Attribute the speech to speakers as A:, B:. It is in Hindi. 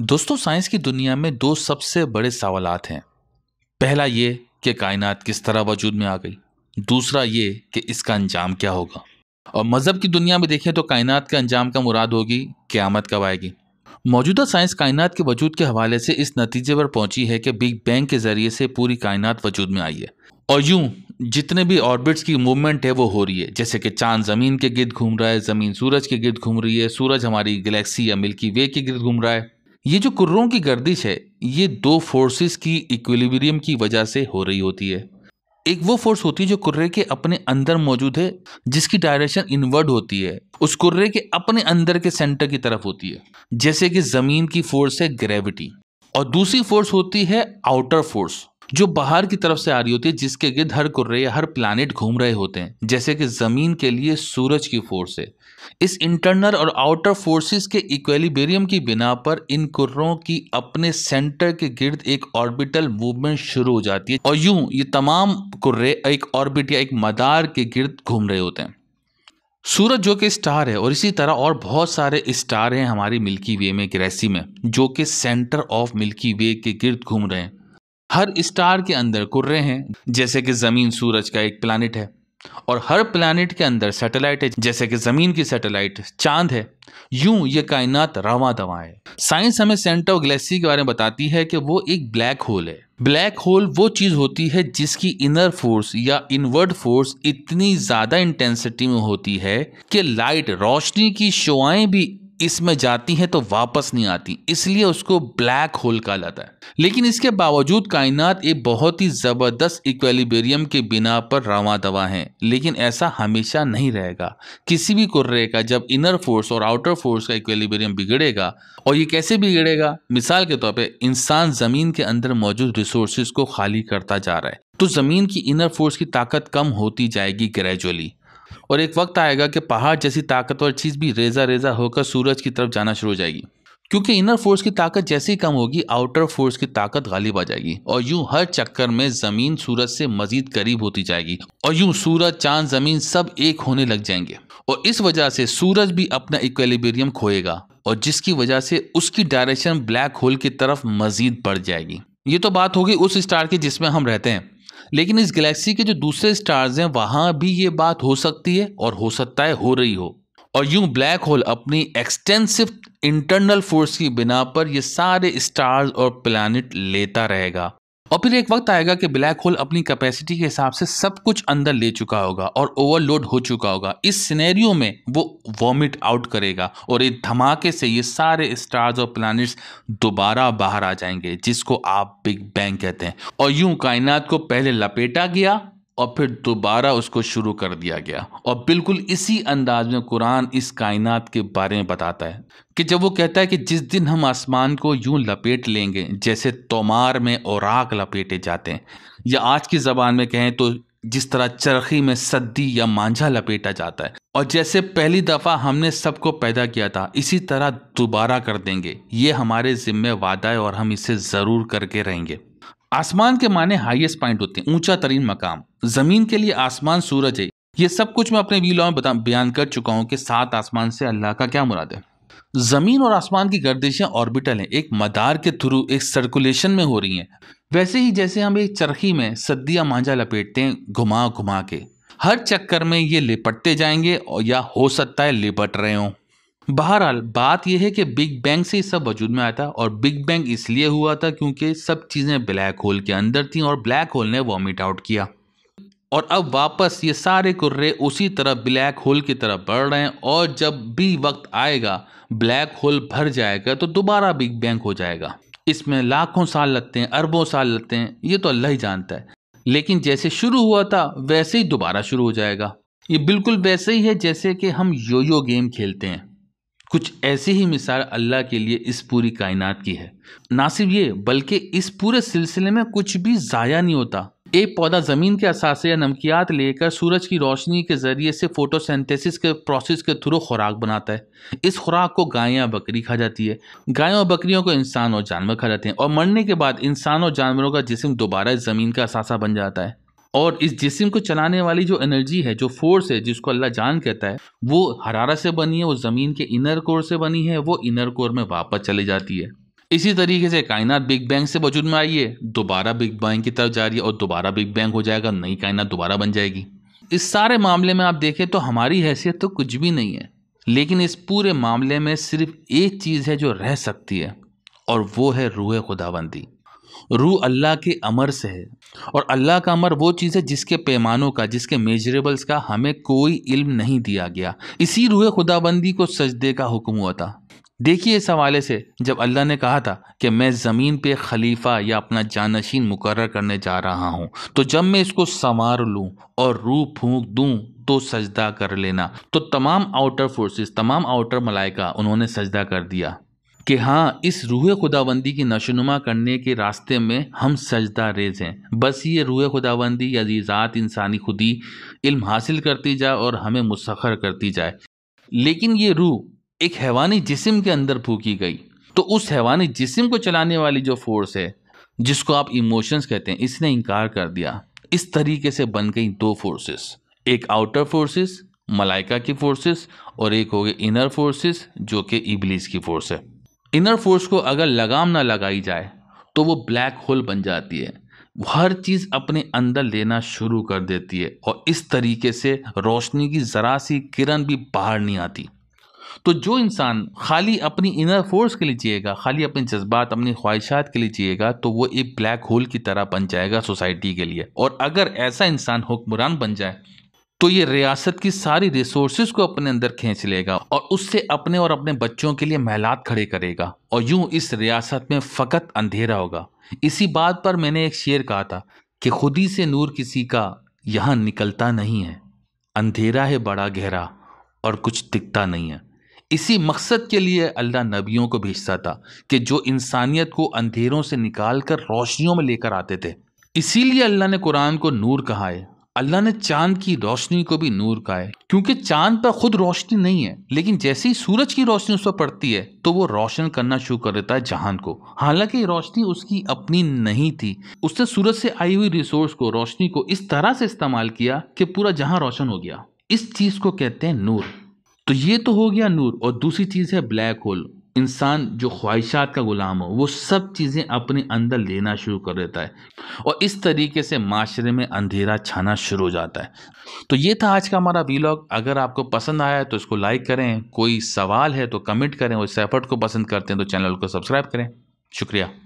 A: दोस्तों साइंस की दुनिया में दो सबसे बड़े सवालत हैं पहला ये कि कायनात किस तरह वजूद में आ गई दूसरा ये कि इसका अंजाम क्या होगा और मज़हब की दुनिया में देखें तो कायनात के अंजाम का मुराद होगी क़्यामत कब आएगी मौजूदा साइंस कायनात के वजूद के हवाले से इस नतीजे पर पहुंची है कि बिग बैंग के ज़रिए से पूरी कायनात वजूद में आई है और यूँ जितने भी ऑर्बिट्स की मूवमेंट है वो हो रही है जैसे कि चांद ज़मीन के गिर्द घूम रहा है ज़मीन सूरज के गिर्द घूम रही है सूरज हमारी गलेक्सी या मिल्की वे के गिर्द घूम रहा है ये जो कुर्रों की गर्दिश है ये दो फोर्सेस की इक्विलिब्रियम की वजह से हो रही होती है एक वो फोर्स होती है जो कुर्रे के अपने अंदर मौजूद है जिसकी डायरेक्शन इनवर्ड होती है उस कुर्रे के अपने अंदर के सेंटर की तरफ होती है जैसे कि जमीन की फोर्स है ग्रेविटी और दूसरी फोर्स होती है आउटर फोर्स जो बाहर की तरफ से आ रही होती है जिसके गिर्द हर कुर्रे या हर प्लानट घूम रहे होते हैं जैसे कि ज़मीन के लिए सूरज की फोर्स है इस इंटरनल और आउटर फोर्सेस के इक्वेलिबेरियम की बिना पर इन कुर्रों की अपने सेंटर के गिर्द एक ऑर्बिटल मूवमेंट शुरू हो जाती है और यूं ये तमाम कुर्रे एक ऑर्बिट या एक मदार के गिर्द घूम रहे होते हैं सूरज जो कि स्टार है और इसी तरह और बहुत सारे स्टार हैं हमारी मिल्की वे में गैलेक्सी में जो कि सेंटर ऑफ मिल्की वे के गिर्द घूम रहे हैं हर स्टार के अंदर कुर्रे हैं जैसे कि ज़मीन सूरज का एक प्लानिट है और हर प्लानिट के अंदर सैटेलाइट है जैसे कि ज़मीन की सैटेलाइट चांद है यूं ये कायनात रवा दवा है साइंस हमें सेंटर ऑफ गैलेक्सी के बारे में बताती है कि वो एक ब्लैक होल है ब्लैक होल वो चीज़ होती है जिसकी इनर फोर्स या इनवर्ड फोर्स इतनी ज़्यादा इंटेंसिटी में होती है कि लाइट रोशनी की शोआएं भी इसमें जाती है तो वापस नहीं आती इसलिए उसको ब्लैक होल कहा जाता है लेकिन इसके बावजूद कायनात एक बहुत ही ज़बरदस्त इक्वेलिबेरियम के बिना पर रवा दवा है लेकिन ऐसा हमेशा नहीं रहेगा किसी भी कुर्रे का जब इनर फोर्स और आउटर फोर्स का इक्वेलिबेरियम बिगड़ेगा और ये कैसे बिगड़ेगा मिसाल के तौर पर इंसान ज़मीन के अंदर मौजूद रिसोर्सिस को खाली करता जा रहा है तो ज़मीन की इनर फोर्स की ताकत कम होती जाएगी ग्रेजुअली और एक वक्त आएगा कि पहाड़ जैसी ताकतवर चीज़ भी रेजा रेजा होकर सूरज की तरफ जाना शुरू हो जाएगी क्योंकि इनर फोर्स की ताकत जैसे ही कम होगी आउटर फोर्स की ताकत गालिब आ जाएगी और यूं हर चक्कर में ज़मीन सूरज से मजीद करीब होती जाएगी और यूं सूरज चांद ज़मीन सब एक होने लग जाएंगे और इस वजह से सूरज भी अपना इक्वेलिबेरियम खोएगा और जिसकी वजह से उसकी डायरेक्शन ब्लैक होल की तरफ मजीद बढ़ जाएगी ये तो बात होगी उस स्टार की जिसमें हम रहते हैं लेकिन इस गैलेक्सी के जो दूसरे स्टार्स हैं वहां भी ये बात हो सकती है और हो सकता है हो रही हो और यूं ब्लैक होल अपनी एक्सटेंसिव इंटरनल फोर्स की बिना पर ये सारे स्टार्स और प्लानिट लेता रहेगा और फिर एक वक्त आएगा कि ब्लैक होल अपनी कैपेसिटी के हिसाब से सब कुछ अंदर ले चुका होगा और ओवरलोड हो चुका होगा इस सिनेरियो में वो वॉमिट आउट करेगा और एक धमाके से ये सारे स्टार्स और प्लैनेट्स दोबारा बाहर आ जाएंगे जिसको आप बिग बैंग कहते हैं और यूं कायनात को पहले लपेटा गया और फिर दोबारा उसको शुरू कर दिया गया और बिल्कुल इसी अंदाज में कुरान इस कायनात के बारे में बताता है कि जब वो कहता है कि जिस दिन हम आसमान को यूं लपेट लेंगे जैसे तोमार में और आग लपेटे जाते हैं या आज की ज़बान में कहें तो जिस तरह चरखी में सद्दी या मांझा लपेटा जाता है और जैसे पहली दफ़ा हमने सबको पैदा किया था इसी तरह दोबारा कर देंगे ये हमारे ज़िम्मे वादा है और हम इसे ज़रूर करके रहेंगे आसमान के माने हाईएस्ट पॉइंट होते हैं ऊंचा तरीन मकाम जमीन के लिए आसमान सूरज है ये सब कुछ मैं अपने वीलॉ में बयान कर चुका हूँ कि सात आसमान से अल्लाह का क्या मुराद है ज़मीन और आसमान की गर्दिशें ऑर्बिटल हैं एक मदार के थ्रू एक सर्कुलेशन में हो रही हैं वैसे ही जैसे हम एक चरखी में सद्दिया मांझा लपेटते हैं घुमा घुमा के हर चक्कर में ये लिपटते जाएंगे और या हो सकता है लिपट रहे हों बहरहाल बात यह है कि बिग बैंग से सब वजूद में आया था और बिग बैंग इसलिए हुआ था क्योंकि सब चीज़ें ब्लैक होल के अंदर थी और ब्लैक होल ने वॉमिट आउट किया और अब वापस ये सारे कुर्रे उसी तरह ब्लैक होल की तरफ बढ़ रहे हैं और जब भी वक्त आएगा ब्लैक होल भर जाएगा तो दोबारा बिग बैंग हो जाएगा इसमें लाखों साल लगते हैं अरबों साल लगते हैं ये तो अल्लाह ही जानता है लेकिन जैसे शुरू हुआ था वैसे ही दोबारा शुरू हो जाएगा ये बिल्कुल वैसे ही है जैसे कि हम योयो गेम खेलते हैं कुछ ऐसी ही मिसाल अल्लाह के लिए इस पूरी कायनात की है ना सिर्फ ये बल्कि इस पूरे सिलसिले में कुछ भी ज़ाया नहीं होता एक पौधा ज़मीन के असासे या नमकियात लेकर सूरज की रोशनी के ज़रिए से फोटोसेंथेसिस के प्रोसेस के थ्रू खुराक बनाता है इस खुराक को गाय या बकरी खा जाती है गायों और बकरियों को इंसान और जानवर खा जाते हैं और मरने के बाद इंसान और जानवरों का जिसम दोबारा ज़मीन का असासा बन जाता है और इस जिसम को चलाने वाली जो एनर्जी है जो फोर्स है जिसको अल्लाह जान कहता है वो हरारा से बनी है वो ज़मीन के इनर कोर से बनी है वो इनर कोर में वापस चली जाती है इसी तरीके से कायनात बिग बैंग से वजूद में आई है दोबारा बिग बैंग की तरफ जा रही है और दोबारा बिग बैंग हो जाएगा नई कायनात दोबारा बन जाएगी इस सारे मामले में आप देखें तो हमारी हैसियत तो कुछ भी नहीं है लेकिन इस पूरे मामले में सिर्फ एक चीज़ है जो रह सकती है और वो है रूह खुदाबंदी रूह अल्लाह के अमर से है और अल्लाह का अमर वो चीज़ है जिसके पैमानों का जिसके मेजरेबल्स का हमें कोई इल्म नहीं दिया गया इसी रूह खुदाबंदी को सजदे का हुक्म हुआ था देखिए इस हवाले से जब अल्लाह ने कहा था कि मैं ज़मीन पे खलीफा या अपना जानशीन मुकर करने जा रहा हूँ तो जब मैं इसको संवार लूँ और रूह फूंक दूँ तो सजदा कर लेना तो तमाम आउटर फोर्सेस तमाम आउटर मलाइका उन्होंने सजदा कर दिया कि हाँ इस रूह खुदाबंदी की नशोनुमा करने के रास्ते में हम सजदा रेज हैं बस ये रूह खुदाबंदी अजीज़ात इंसानी खुदी इल्म हासिल करती जाए और हमें मुसखर करती जाए लेकिन ये रूह एक हैवानी जिसम के अंदर फूकी गई तो उस हैवानी जिसम को चलाने वाली जो फोर्स है जिसको आप इमोशंस कहते हैं इसने इनकार कर दिया इस तरीके से बन गई दो फोर्सेस एक आउटर फोर्सेस मलाइका की फोर्सेस और एक हो गई इनर फोर्सेस जो कि इबलीस की फोर्स है इनर फोर्स को अगर लगाम ना लगाई जाए तो वो ब्लैक होल बन जाती है हर चीज़ अपने अंदर लेना शुरू कर देती है और इस तरीके से रोशनी की ज़रा सी किरण भी बाहर नहीं आती तो जो इंसान खाली अपनी इनर फोर्स के लिए जिएगा खाली अपने जज्बात अपनी ख्वाहिशात के लिए जिएगा तो वो एक ब्लैक होल की तरह बन जाएगा सोसाइटी के लिए और अगर ऐसा इंसान हुक्मरान बन जाए तो ये रियासत की सारी रिसोर्सेज को अपने अंदर खींच लेगा और उससे अपने और अपने बच्चों के लिए महलात खड़े करेगा और यूं इस रियासत में फ़कत अंधेरा होगा इसी बात पर मैंने एक शेर कहा था कि खुद ही से नूर किसी का यहाँ निकलता नहीं है अंधेरा है बड़ा गहरा और कुछ दिखता नहीं है इसी मकसद के लिए अल्लाह नबियों को भेजता था कि जो इंसानियत को अंधेरों से निकाल कर रोशनियों में लेकर आते थे इसीलिए अल्लाह ने कुरान को नूर कहा है अल्लाह ने चांद की रोशनी को भी नूर कहा है क्योंकि चांद पर खुद रोशनी नहीं है लेकिन जैसे ही सूरज की रोशनी उस पर पड़ती है तो वो रोशन करना शुरू कर देता है जहान को हालांकि रोशनी उसकी अपनी नहीं थी उसने सूरज से आई हुई रिसोर्स को रोशनी को इस तरह से इस्तेमाल किया कि पूरा जहां रोशन हो गया इस चीज को कहते हैं नूर तो ये तो हो गया नूर और दूसरी चीज है ब्लैक होल इंसान जो ख्वाहिशात का ग़ुलाम हो वो सब चीज़ें अपने अंदर लेना शुरू कर देता है और इस तरीके से माशरे में अंधेरा छाना शुरू हो जाता है तो ये था आज का हमारा वीलॉग अगर आपको पसंद आया तो इसको लाइक करें कोई सवाल है तो कमेंट करें और इस एफर्ट को पसंद करते हैं तो चैनल को सब्सक्राइब करें शुक्रिया